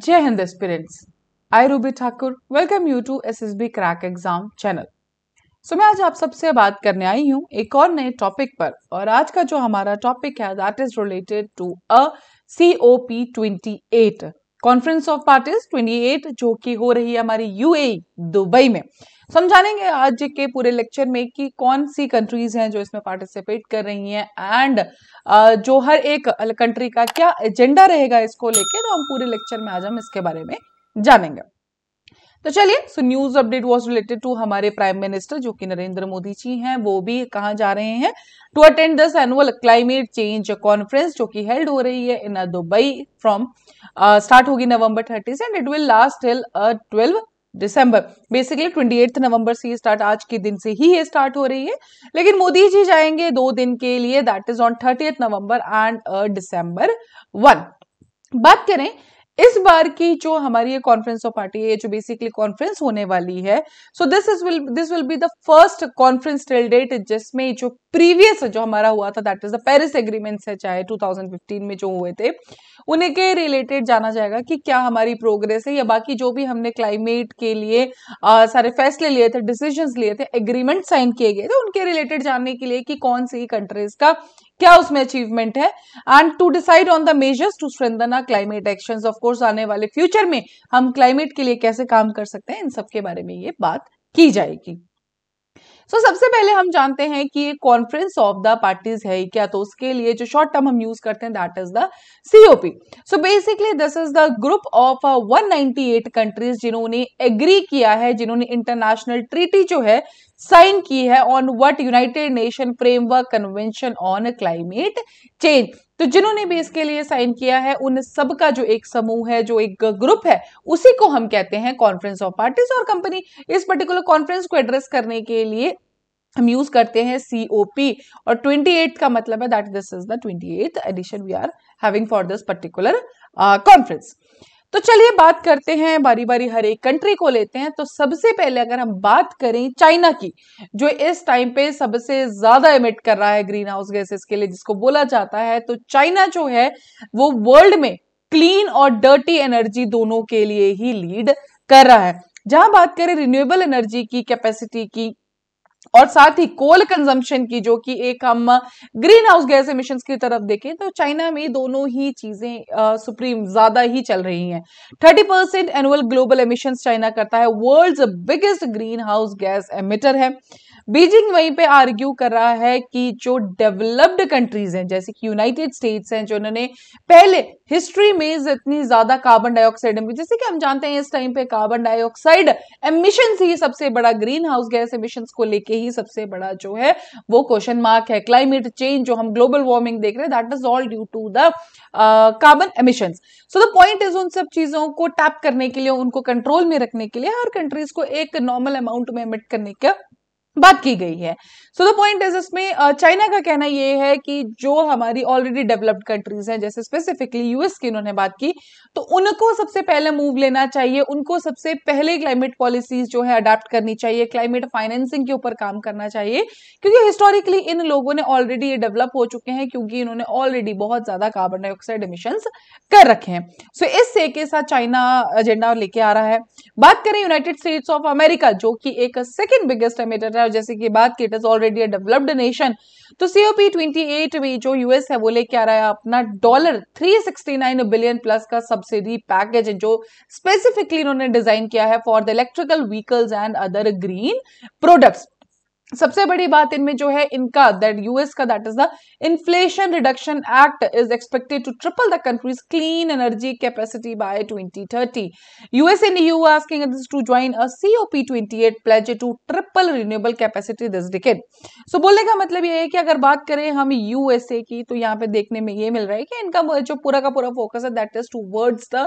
जय Hind aspirants I Ruby Thakur welcome you to S S B crack exam channel so मैं आज आप सबसे बात करने आई हूँ एक और नए टॉपिक पर और आज का जो हमारा टॉपिक है that is related to a C O P twenty eight conference of parties 28 जो कि हो रही है हमारी यूएई e, दुबई में समझानेंगे आज के पूरे लेक्चर में कि कौन सी कंट्रीज हैं जो इसमें पार्टिसिपेट कर रही हैं एंड जो हर एक कंट्री का क्या एजेंडा रहेगा इसको लेके तो हम पूरे लेक्चर में आज हम इसके बारे में जानेंगे तो चलिए so news update was related to हमारे प्राइम मिनिस्टर जो कि नरेंद्र मोदी जी हैं वो भी कहा जा रहे हैं to attend this annual climate change conference जो कि हेल्ड हो रही है in Dubai from start uh, होगी नवंबर थर्टी से and it will last till twelve December basically twenty eighth November से स्टार्ट आज के दिन से ही ये स्टार्ट हो रही है लेकिन मोदी जी जाएंगे दो दिन के लिए that is on thirty November and uh, December one बात करें इस बार की जो हमारी ये कॉन्फ्रेंस ऑफ पार्टी है जो बेसिकली कॉन्फ्रेंस होने वाली है so this is will this will be the first conference till date जिसमें जो प्रीवियस जो हमारा हुआ था that is the Paris agreements है चाहे 2015 में जो हुए थे उन्हें के रिलेटेड जाना जाएगा कि क्या हमारी प्रोग्रेस है या बाकी जो भी हमने क्लाइमेट के लिए आ, सारे फैसले लिए थे डिसीजन लिए थे एग्रीमेंट साइन किए गए थे उनके रिलेटेड जानने के लिए कि कौन सी कंट्रीज का क्या उसमें अचीवमेंट है and to decide on the measures to strengthen our climate action of course आने वाले फ्यूचर में हम क्लाइमेट के लिए कैसे काम कर सकते हैं इन सबके बारे में ये बात की जाएगी सो so, सबसे पहले हम जानते हैं कि ये कॉन्फ्रेंस ऑफ द पार्टीज है क्या तो उसके लिए जो शॉर्ट टर्म हम यूज करते हैं that is the COP so basically this is the group of 198 countries जिन्होंने एग्री किया है जिन्होंने इंटरनेशनल ट्रीटी जो है साइन की है on what United Nation framework convention on climate change तो जिन्होंने भी इसके लिए साइन किया है उन सब का जो एक समूह है जो एक ग्रुप है उसी को हम कहते हैं कॉन्फ्रेंस ऑफ पार्टीज और कंपनी इस पर्टिकुलर कॉन्फ्रेंस को एड्रेस करने के लिए हम यूज करते हैं सी ओ पी और ट्वेंटी एट का मतलब है that this is the twenty eight edition we are having for this particular conference तो चलिए बात करते हैं बारी बारी हर एक कंट्री को लेते हैं तो सबसे पहले अगर हम बात करें चाइना की जो इस टाइम पे सबसे ज्यादा इमिट कर रहा है ग्रीन हाउस गैसेस के लिए जिसको बोला जाता है तो चाइना जो है वो वर्ल्ड में क्लीन और डर्टी एनर्जी दोनों के लिए ही लीड कर रहा है जहां बात करें रिन्यूएबल एनर्जी की कैपेसिटी की और साथ ही कोल कंजम्पशन की जो कि एक हम ग्रीन हाउस गैस एमिशन की तरफ देखें तो चाइना में दोनों ही चीजें सुप्रीम ज्यादा ही चल रही हैं 30 percent annual global emission China करता है world biggest green house gas emitter है बीजिंग वहीं पे आर्ग्यू कर रहा है कि जो डेवलप्ड कंट्रीज हैं जैसे कि यूनाइटेड स्टेट्स हैं जो उन्होंने पहले हिस्ट्री में इतनी ज्यादा कार्बन डाइऑक्साइड जैसे कि हम जानते हैं इस टाइम पे कार्बन डाइऑक्साइड एमिशन ही सबसे बड़ा ग्रीन हाउस गैस एमिशन को लेके ही सबसे बड़ा जो है वो क्वेश्चन मार्क है क्लाइमेट चेंज जो हम ग्लोबल वार्मिंग देख रहे हैं that is all due to the carbon emission so the point is उन सब चीजों को टैप करने के लिए उनको कंट्रोल में रखने के लिए हर कंट्रीज को एक नॉर्मल अमाउंट में एमिट करने का बात की गई है सो द पॉइंट इज इसमें चाइना का कहना यह है कि जो हमारी ऑलरेडी डेवलप्ड कंट्रीज हैं जैसे स्पेसिफिकली यूएस की इन्होंने बात की तो उनको सबसे पहले मूव लेना चाहिए उनको सबसे पहले क्लाइमेट पॉलिसीज जो है अडाप्ट करनी चाहिए क्लाइमेट फाइनेंसिंग के ऊपर काम करना चाहिए क्योंकि हिस्टोरिकली इन लोगों ने ऑलरेडी ये डेवलप हो चुके हैं क्योंकि इन्होंने ऑलरेडी बहुत ज्यादा कार्बन डाइऑक्साइड इमिशन कर रखे हैं सो so, इस से के साथ चाइना एजेंडा लेके आ रहा है बात करें यूनाइटेड स्टेट्स ऑफ अमेरिका जो कि एक सेकेंड बिगेस्ट एमिटर है है और जैसे कि बात की it is already developed nation तो सीओपी ट्वेंटी एट में जो यूएस है वो लेके आ रहा है अपना dollar three sixty nine billion plus का सब्सिडी पैकेज जो स्पेसिफिकली इन्होंने डिजाइन किया है for the electrical vehicles and other green products सबसे बड़ी बात इनमें जो है इनका दैट यूएस का that is the inflation reduction act is expected to triple the countries clean energy capacity by 2030 US and you asking others to join a COP 28 pledge to triple renewable capacity this decade so बोलने का मतलब ये है कि अगर बात करें हम यूएसए की तो यहाँ पे देखने में ये मिल रहा है कि इनका जो पूरा का पूरा फोकस है that is to the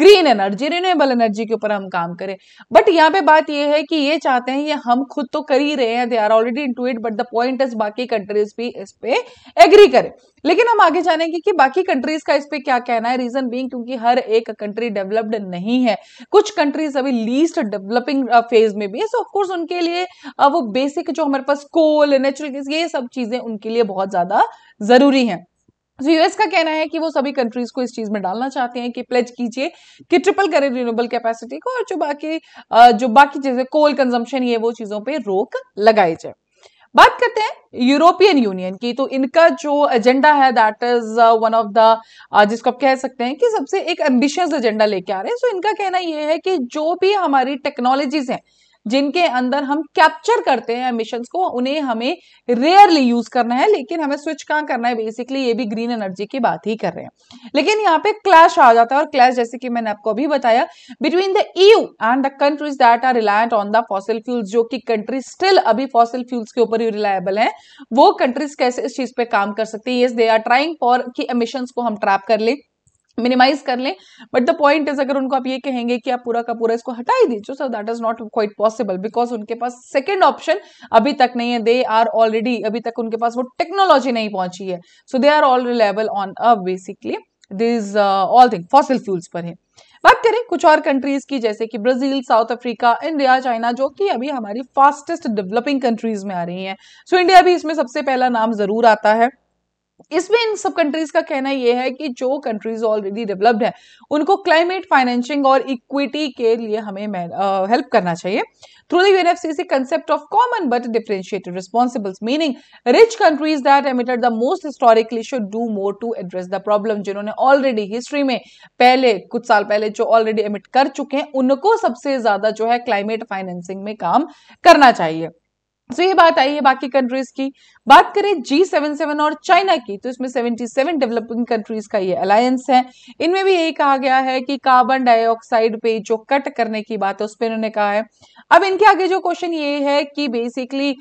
green energy renewable energy के ऊपर हम काम करें बट यहाँ पे बात यह है कि ये चाहते हैं ये हम खुद तो कर ही रहे हैं are already into it but the point is बाकी कंट्रीज भी इस पे एग्री करें लेकिन हम आगे जानेंगे कि बाकी कंट्रीज का इस पे क्या कहना है रीजन बीइंग क्योंकि हर एक कंट्री डेवलप्ड नहीं है कुछ कंट्रीज अभी लीस्ट डेवलपिंग फेज में भी है सो ऑफकोर्स उनके लिए वो बेसिक जो हमारे पास कोल नेचुरल ये सब चीजें उनके लिए बहुत ज्यादा जरूरी है तो यूएस का कहना है कि वो सभी कंट्रीज को इस चीज में डालना चाहते हैं कि प्लेज कीजिए कि ट्रिपल करें रिन्यूएबल कैपेसिटी को और जो बाकी जो बाकी चीजें कोल कंजम्पशन ये वो चीजों पर रोक लगाई जाए बात करते हैं यूरोपियन यूनियन की तो इनका जो एजेंडा है that is one of the जिसको आप कह सकते हैं कि सबसे एक एम्बिशियस एजेंडा लेके आ रहे हैं सो so, इनका कहना यह है कि जो भी हमारी टेक्नोलॉजीज हैं जिनके अंदर हम कैप्चर करते हैं एमिशन को उन्हें हमें रेयरली यूज करना है लेकिन हमें स्विच कहाँ करना है बेसिकली ये भी ग्रीन एनर्जी की बात ही कर रहे हैं लेकिन यहाँ पे क्लैश आ जाता है और क्लैश जैसे कि मैंने आपको अभी बताया between the EU and the countries that are reliant on the fossil fuels जो कि कंट्री स्टिल अभी फॉसिल फ्यूल्स के ऊपर ही रिलायबल है वो कंट्रीज कैसे इस चीज पे काम कर सकती है yes they are trying for कि एमिशन को हम ट्रैप कर ले मिनिमाइज कर लें बट द पॉइंट इज अगर उनको आप ये कहेंगे कि आप पूरा का पूरा इसको हटा ही दीजिए so that is not quite possible because उनके पास सेकेंड ऑप्शन अभी तक नहीं है दे आर ऑलरेडी अभी तक उनके पास वो टेक्नोलॉजी नहीं पहुंची है so they are all reliable on a basically this all thing fossil fuels पर है बात करें कुछ और कंट्रीज की जैसे कि Brazil South Africa India China जो कि अभी हमारी फास्टेस्ट डेवलपिंग कंट्रीज में आ रही हैं सो so, इंडिया भी इसमें सबसे पहला नाम जरूर आता है इसमें इन सब कंट्रीज का कहना यह है कि जो कंट्रीज ऑलरेडी डेवलप्ड है उनको क्लाइमेट फाइनेंशिंग और इक्विटी के लिए हमें हेल्प करना चाहिए through the N F C C concept of common but differentiated responsible meaning rich countries that emitted the most historically should do more to address the problem जिन्होंने already history में पहले कुछ साल पहले जो ऑलरेडी एमिट कर चुके हैं उनको सबसे ज्यादा जो है क्लाइमेट फाइनेंसिंग में काम करना चाहिए तो ये बात आई है बाकी कंट्रीज की बात करें जी सेवन सेवन और चाइना की तो इसमें सेवेंटी सेवन डेवलपिंग कंट्रीज का ये अलायंस है इनमें भी यही कहा गया है कि कार्बन डाइऑक्साइड पे जो कट करने की बात है उस पर इन्होंने कहा है अब इनके आगे जो क्वेश्चन ये है कि बेसिकली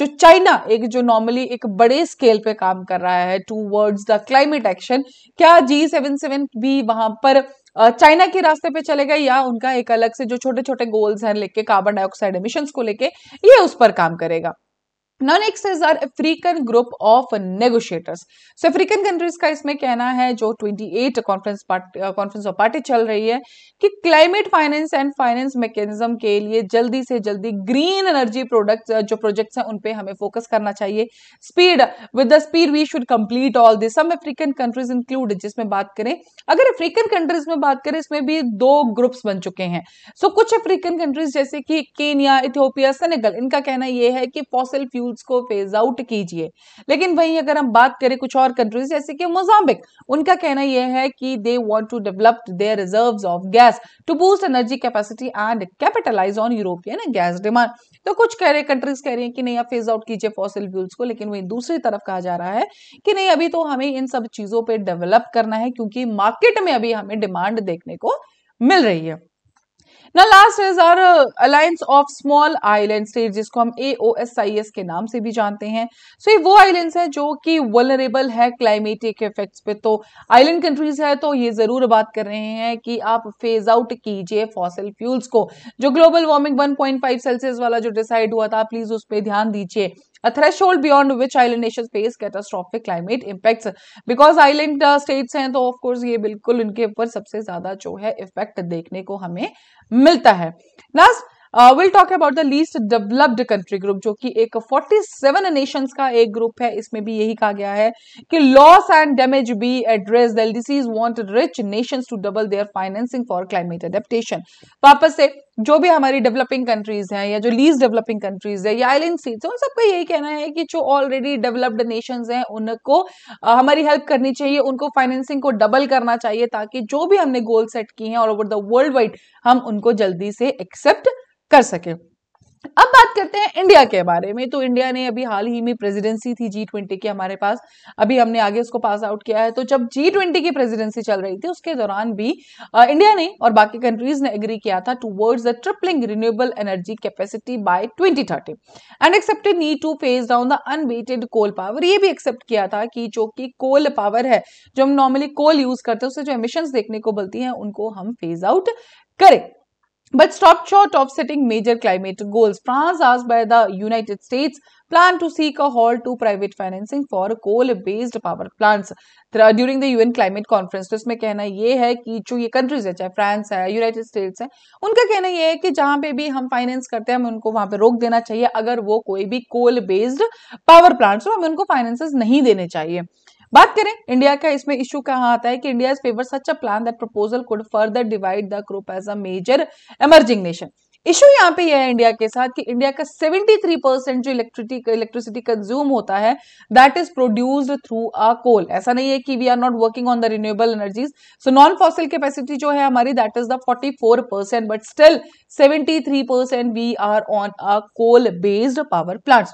जो चाइना एक जो नॉर्मली एक बड़े स्केल पे काम कर रहा है टू द क्लाइमेट एक्शन क्या जी भी वहां पर चाइना के रास्ते पे चले गए या उनका एक अलग से जो छोटे छोटे गोल्स हैं लेके कार्बन डाइऑक्साइड एमिशन को लेके ये उस पर काम करेगा access are African group of negotiators so African countries का इसमें कहना है जो 28 कॉन्फ्रेंस कॉन्फ्रेंस ऑफ पार्टी चल रही है कि climate finance and finance mechanism के लिए जल्दी से जल्दी ग्रीन एनर्जी प्रोडक्ट जो प्रोजेक्ट्स हैं उन पे हमें फोकस करना चाहिए speed with the speed we should complete all this some African countries include जिसमें बात करें अगर अफ्रीकन कंट्रीज में बात करें इसमें भी दो ग्रुप्स बन चुके हैं सो so, कुछ अफ्रीकन कंट्रीज जैसे कि केनिया इथियोपिया सेनेगल इनका कहना यह है कि फॉसिल फ्यू मॉलिक्यूल्स को फेज आउट कीजिए लेकिन वहीं अगर हम बात करें कुछ और कंट्रीज जैसे कि मोजाम्बिक उनका कहना यह है कि they want to develop their reserve of gas to boost energy capacity and capitalise on European gas demand तो कुछ कह रहे कंट्रीज कह रही है कि नहीं आप फेज आउट कीजिए फॉसिल फ्यूल्स को लेकिन वहीं दूसरी तरफ कहा जा रहा है कि नहीं अभी तो हमें इन सब चीजों पर डेवलप करना है क्योंकि मार्केट में अभी हमें डिमांड देखने को मिल रही है ना last is our alliance of small island state जिसको हम ए ओ एस आई एस के नाम से भी जानते हैं सो so, ये वो आइलैंड्स हैं जो कि वलरेबल है क्लाइमेटिक इफेक्ट्स पे तो आइलैंड कंट्रीज है तो ये जरूर बात कर रहे हैं कि आप फेज आउट कीजिए फॉसिल फ्यूल्स को जो ग्लोबल वार्मिंग 1.5 सेल्सियस वाला जो डिसाइड हुआ था प्लीज उस पर ध्यान दीजिए a threshold beyond which island nations face catastrophic climate impacts because island uh, states hain to of course ye bilkul इनके upar sabse zyada jo hai effect dekhne ko hame milta hai last will talk about the least developed country group जो कि एक 47 Nations का एक group है इसमें भी यही कहा गया है कि loss and damage be address the LDCs rich nations to double their financing for climate adaptation वापस से जो भी हमारी डेवलपिंग कंट्रीज हैं या जो लीज डेवलपिंग कंट्रीज है या आइलैंड सीट्स है उन सबका यही कहना है कि जो ऑलरेडी डेवलप्ड नेशंस हैं उनको uh, हमारी हेल्प करनी चाहिए उनको फाइनेंसिंग को डबल करना चाहिए ताकि जो भी हमने गोल सेट किए हैं all over the world wide हम उनको जल्दी से एक्सेप्ट कर सके अब बात करते हैं इंडिया के बारे में तो इंडिया ने अभी हाल ही में प्रेसिडेंसी थी जी ट्वेंटी की हमारे पास अभी हमने आगे उसको पास आउट किया है तो जब जी ट्वेंटी की प्रेसिडेंसी चल रही थी उसके दौरान भी आ, इंडिया ने और बाकी कंट्रीज ने एग्री किया था towards the tripling renewable energy capacity by twenty thirty and accepted need to phase down the unabated coal power ये भी एक्सेप्ट किया था कि जो कि कोल पावर है जो हम नॉर्मली कोल यूज करते हैं उससे जो एमिशन देखने को मिलती है उनको हम फेज आउट करें but stopped short of setting major climate goals. France, asked by the United States, plan to seek a halt to private financing for coal-based power plants during the UN climate conference. तो इसमें कहना ये है कि जो ये countries है चाहे France है United States है उनका कहना ये है कि जहाँ पे भी हम finance करते हैं हमें उनको वहाँ पे रोक देना चाहिए अगर वो कोई भी coal-based power plants हो हमें उनको finances नहीं देने चाहिए बात करें इंडिया का इसमें इशू कहा आता है कि India favour such a plan that proposal could further divide the group as a major emerging nation issue यहाँ पे यह है इंडिया के साथ कि इंडिया का 73 परसेंट जो इलेक्ट्रिसिटी इलेक्ट्रिसिटी कंज्यूम होता है that is produced through a coal ऐसा नहीं है कि we are not working on the renewable energies so non fossil capacity जो है हमारी that is the 44 percent but still 73 percent we are on a coal based power plants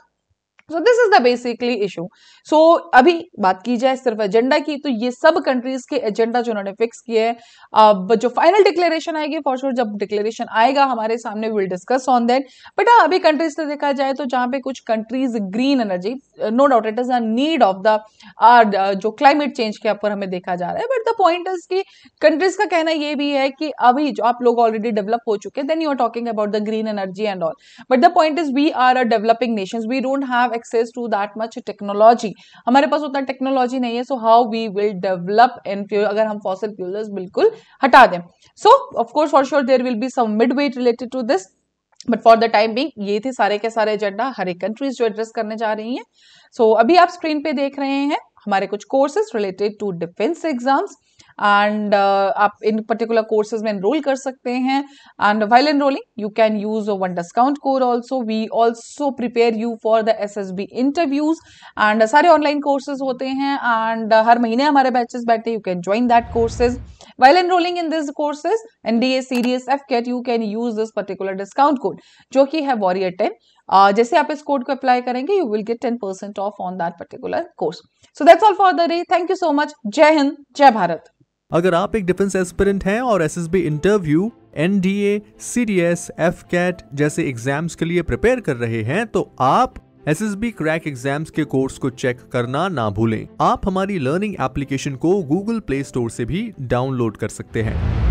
so this is the basically issue so अभी बात की जाए सिर्फ agenda की तो ये सब कंट्रीज के एजेंडा जो उन्होंने फिक्स किए हैं अब जो फाइनल डिक्लेरेशन आएगी फॉर श्योर जब डिक्लेरेशन आएगा हमारे सामने will discuss on that but हाँ अभी कंट्रीज से देखा जाए तो जहां पे कुछ countries green energy no doubt it is a need of the जो क्लाइमेट चेंज के ऊपर हमें देखा जा रहा है बट द पॉइंट इज की कंट्रीज का कहना ये भी है कि अभी जो आप लोग ऑलरेडी डेवलप हो चुके हैं then you are talking about the green energy and all but the point is we are a developing nation we don't have access to that much technology हमारे पास उतना टेक्नोलॉजी नहीं है so how we will develop and fuel अगर हम fossil fuels बिल्कुल हटा दें so of course for sure there will be some mid wait related to this but for the time being ये थे सारे के सारे एजेंडा हर एक कंट्रीज जो एड्रेस करने जा रही हैं सो so, अभी आप स्क्रीन पे देख रहे हैं हमारे कुछ courses related to defence exams and uh, आप इन पर्टिकुलर कोर्सेज में एनरोल कर सकते हैं and while enrolling you can use one discount code also we also prepare you for the S S B interviews and सारे online courses होते हैं and uh, हर महीने हमारे बैचेस बैठते हैं you can join that courses N D A C D S AFCAT you can use this particular discount code जो कि है वॉरियर टेन uh, जैसे आप इस कोड को अप्लाई करेंगे you will get 10% off on that particular course so that's all for the day thank you so much जय हिंद जय भारत अगर आप एक डिफेंस एस्पिरेंट हैं और S interview NDA AFCAT जैसे एग्जाम्स के लिए प्रिपेयर कर रहे हैं तो आप S S B crack exam के कोर्स को चेक करना ना भूलें आप हमारी लर्निंग एप्लीकेशन को गूगल प्ले स्टोर से भी डाउनलोड कर सकते हैं